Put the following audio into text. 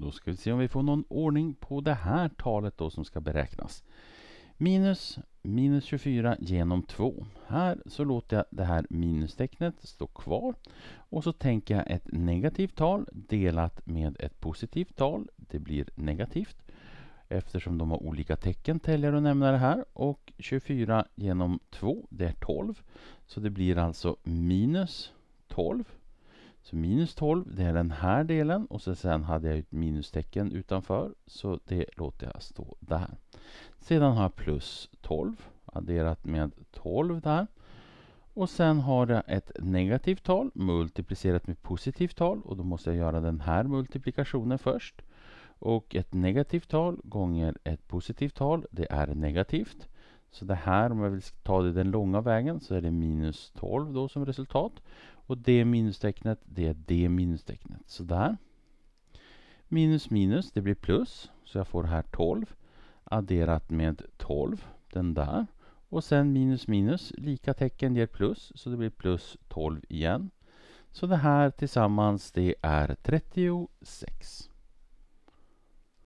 Då ska vi se om vi får någon ordning på det här talet då som ska beräknas. Minus minus 24 genom 2. Här så låter jag det här minustecknet stå kvar och så tänker jag ett negativt tal delat med ett positivt tal. Det blir negativt eftersom de har olika tecken täljer och nämnare här och 24 genom 2 det är 12 så det blir alltså minus 12 så minus 12, det är den här delen och så sen hade jag ett minustecken utanför så det låter jag stå där. Sedan har jag plus 12, adderat med 12 där. Och sen har jag ett negativt tal multiplicerat med positivt tal och då måste jag göra den här multiplikationen först. Och ett negativt tal gånger ett positivt tal, det är negativt. Så det här, om jag vill ta det den långa vägen, så är det minus 12 då som resultat. Och det minustecknet, det är det minustecknet. Så Minus minus, det blir plus. Så jag får här 12 adderat med 12, den där. Och sen minus minus, lika tecken ger plus, så det blir plus 12 igen. Så det här tillsammans, det är 36.